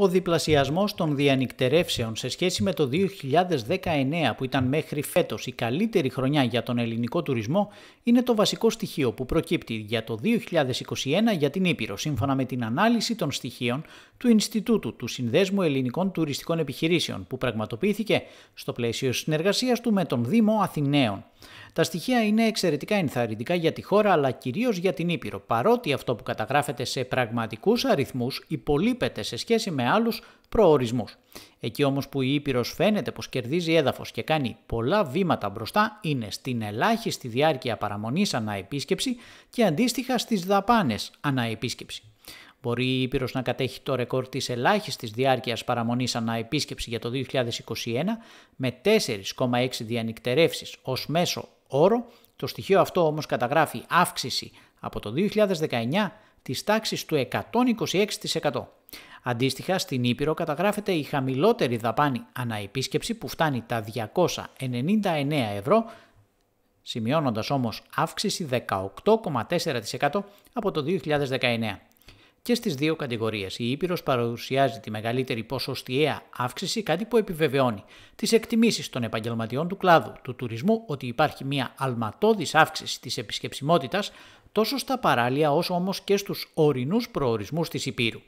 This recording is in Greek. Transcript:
Ο διπλασιασμός των διανυκτερεύσεων σε σχέση με το 2019 που ήταν μέχρι φέτος η καλύτερη χρονιά για τον ελληνικό τουρισμό είναι το βασικό στοιχείο που προκύπτει για το 2021 για την Ήπειρο σύμφωνα με την ανάλυση των στοιχείων του Ινστιτούτου του Συνδέσμου Ελληνικών Τουριστικών Επιχειρήσεων που πραγματοποιήθηκε στο πλαίσιο συνεργασίας του με τον Δήμο Αθηναίων. Τα στοιχεία είναι εξαιρετικά ενθαρρυντικά για τη χώρα αλλά κυρίως για την Ήπειρο, παρότι αυτό που καταγράφεται σε πραγματικούς αριθμούς υπολείπεται σε σχέση με άλλους προορισμούς. Εκεί όμως που η Ήπειρος φαίνεται πως κερδίζει έδαφος και κάνει πολλά βήματα μπροστά είναι στην ελάχιστη διάρκεια παραμονής αναεπίσκεψη και αντίστοιχα στις δαπάνες επίσκεψη. Μπορεί η Ήπειρος να κατέχει το ρεκόρ της ελάχιστης διάρκειας παραμονής ανά επίσκεψη για το 2021 με 4,6 διανυκτερεύσεις ως μέσο όρο. Το στοιχείο αυτό όμως καταγράφει αύξηση από το 2019 της τάξης του 126%. Αντίστοιχα, στην Ήπειρο καταγράφεται η χαμηλότερη δαπάνη επίσκεψη που φτάνει τα 299 ευρώ, σημειώνοντας όμως αύξηση 18,4% από το 2019 και στις δύο κατηγορίες. Η Ήπειρος παρουσιάζει τη μεγαλύτερη ποσοστιαία αύξηση, κάτι που επιβεβαιώνει τις εκτιμήσεις των επαγγελματιών του κλάδου του τουρισμού ότι υπάρχει μια αλματώδης αύξηση της επισκεψιμότητας τόσο στα παράλια όσο όμως και στους ορεινούς προορισμούς της Ήπειρου.